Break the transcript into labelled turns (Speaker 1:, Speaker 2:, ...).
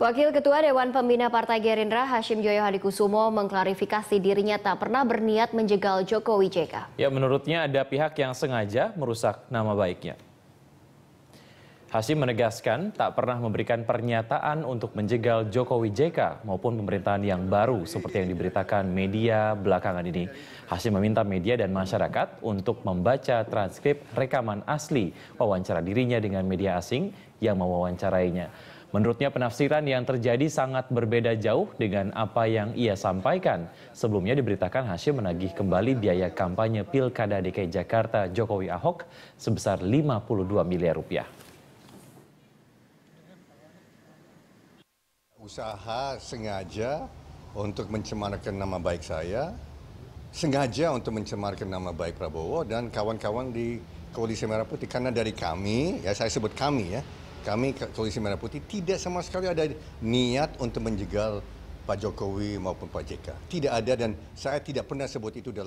Speaker 1: Wakil Ketua Dewan Pembina Partai Gerindra Hashim Joyo Hadikusumo mengklarifikasi dirinya tak pernah berniat menjegal Jokowi JK.
Speaker 2: Ya menurutnya ada pihak yang sengaja merusak nama baiknya. Hashim menegaskan tak pernah memberikan pernyataan untuk menjegal Jokowi JK maupun pemerintahan yang baru seperti yang diberitakan media belakangan ini. Hashim meminta media dan masyarakat untuk membaca transkrip rekaman asli wawancara dirinya dengan media asing yang mewawancarainya. Menurutnya penafsiran yang terjadi sangat berbeda jauh dengan apa yang ia sampaikan. Sebelumnya diberitakan Hashim menagih kembali biaya kampanye Pilkada DKI Jakarta Jokowi Ahok sebesar 52 miliar rupiah.
Speaker 3: Usaha sengaja untuk mencemarkan nama baik saya, sengaja untuk mencemarkan nama baik Prabowo dan kawan-kawan di Koalisi Merah Putih karena dari kami, ya saya sebut kami ya, kami Koalisi Merah Putih tidak sama sekali ada niat untuk menjegal Pak Jokowi maupun Pak JK. Tidak ada dan saya tidak pernah sebut itu dalam